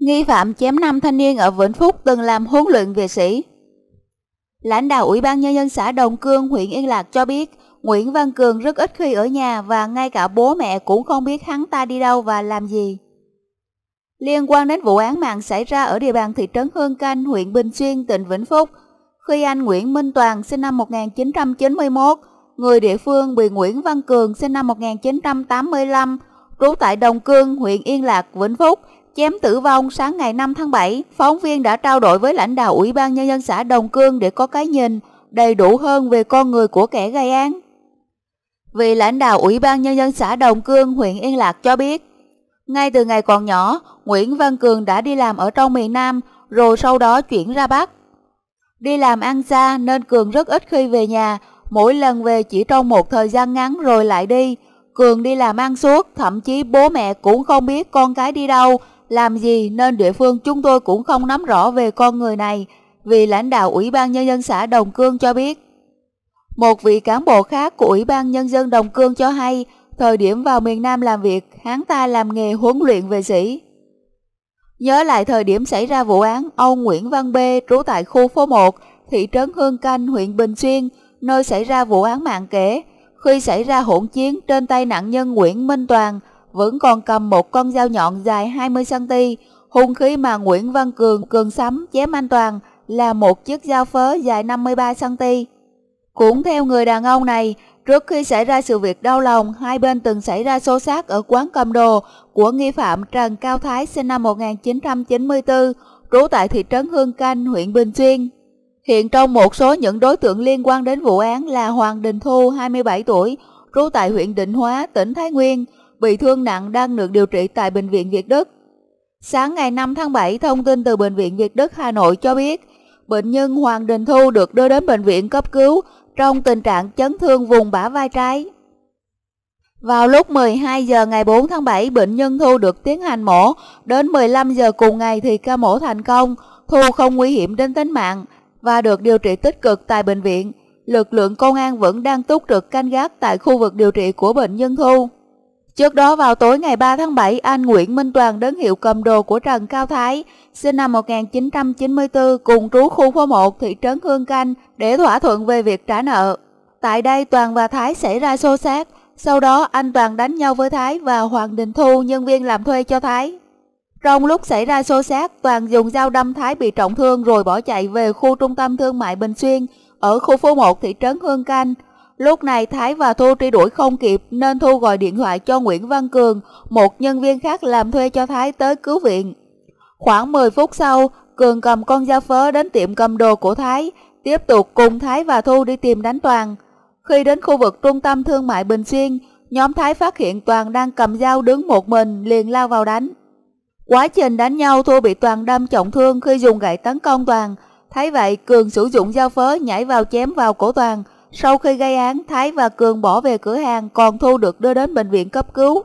Nghi phạm chém năm thanh niên ở Vĩnh Phúc từng làm huấn luyện về sĩ. Lãnh đạo Ủy ban Nhân dân xã Đồng Cương, huyện Yên Lạc cho biết, Nguyễn Văn Cường rất ít khi ở nhà và ngay cả bố mẹ cũng không biết hắn ta đi đâu và làm gì. Liên quan đến vụ án mạng xảy ra ở địa bàn thị trấn Hương Canh, huyện Bình Xuyên, tỉnh Vĩnh Phúc, khi anh Nguyễn Minh Toàn sinh năm 1991, người địa phương bị Nguyễn Văn Cường sinh năm 1985, trú tại Đồng Cương, huyện Yên Lạc, Vĩnh Phúc, chém tử vong sáng ngày 5 tháng 7, phóng viên đã trao đổi với lãnh đạo Ủy ban Nhân dân xã Đồng Cương để có cái nhìn đầy đủ hơn về con người của kẻ gây án. Vị lãnh đạo Ủy ban Nhân dân xã Đồng Cương, huyện Yên Lạc cho biết, ngay từ ngày còn nhỏ, Nguyễn Văn Cường đã đi làm ở trong miền Nam, rồi sau đó chuyển ra Bắc. Đi làm ăn xa nên Cường rất ít khi về nhà, mỗi lần về chỉ trong một thời gian ngắn rồi lại đi. Cường đi làm ăn suốt, thậm chí bố mẹ cũng không biết con cái đi đâu làm gì nên địa phương chúng tôi cũng không nắm rõ về con người này vì lãnh đạo Ủy ban Nhân dân xã Đồng Cương cho biết. Một vị cán bộ khác của Ủy ban Nhân dân Đồng Cương cho hay thời điểm vào miền Nam làm việc hắn ta làm nghề huấn luyện vệ sĩ. Nhớ lại thời điểm xảy ra vụ án, ông Nguyễn Văn B trú tại khu phố 1, thị trấn Hương Canh, huyện Bình Xuyên, nơi xảy ra vụ án mạng kể. Khi xảy ra hỗn chiến trên tay nạn nhân Nguyễn Minh Toàn, vẫn còn cầm một con dao nhọn dài 20cm. Hung khí mà Nguyễn Văn Cường cường sắm chém anh Toàn là một chiếc dao phớ dài 53cm. Cũng theo người đàn ông này, trước khi xảy ra sự việc đau lòng, hai bên từng xảy ra xô xát ở quán cầm đồ của nghi phạm Trần Cao Thái sinh năm 1994, trú tại thị trấn Hương Canh, huyện Bình Xuyên. Hiện trong một số những đối tượng liên quan đến vụ án là Hoàng Đình Thu, 27 tuổi, trú tại huyện Định Hóa, tỉnh Thái Nguyên, bị thương nặng đang được điều trị tại Bệnh viện Việt Đức. Sáng ngày 5 tháng 7, thông tin từ Bệnh viện Việt Đức Hà Nội cho biết, bệnh nhân Hoàng Đình Thu được đưa đến bệnh viện cấp cứu trong tình trạng chấn thương vùng bả vai trái. Vào lúc 12 giờ ngày 4 tháng 7, bệnh nhân Thu được tiến hành mổ. Đến 15 giờ cùng ngày thì ca mổ thành công. Thu không nguy hiểm đến tính mạng và được điều trị tích cực tại bệnh viện. Lực lượng công an vẫn đang túc trực canh gác tại khu vực điều trị của bệnh nhân Thu. Trước đó vào tối ngày 3 tháng 7, anh Nguyễn Minh Toàn đến hiệu cầm đồ của Trần Cao Thái, sinh năm 1994, cùng trú khu phố 1, thị trấn Hương Canh để thỏa thuận về việc trả nợ. Tại đây, Toàn và Thái xảy ra xô xát. Sau đó, anh Toàn đánh nhau với Thái và Hoàng Đình Thu, nhân viên làm thuê cho Thái. Trong lúc xảy ra xô xát, Toàn dùng dao đâm Thái bị trọng thương rồi bỏ chạy về khu trung tâm thương mại Bình Xuyên ở khu phố 1 thị trấn Hương Canh. Lúc này Thái và Thu truy đuổi không kịp nên Thu gọi điện thoại cho Nguyễn Văn Cường, một nhân viên khác làm thuê cho Thái tới cứu viện. Khoảng 10 phút sau, Cường cầm con dao phớ đến tiệm cầm đồ của Thái, tiếp tục cùng Thái và Thu đi tìm đánh Toàn. Khi đến khu vực trung tâm thương mại Bình Xuyên, nhóm Thái phát hiện Toàn đang cầm dao đứng một mình liền lao vào đánh. Quá trình đánh nhau Thu bị Toàn đâm trọng thương khi dùng gậy tấn công Toàn. Thấy vậy, Cường sử dụng dao phớ nhảy vào chém vào cổ Toàn, sau khi gây án, Thái và Cường bỏ về cửa hàng còn Thu được đưa đến bệnh viện cấp cứu.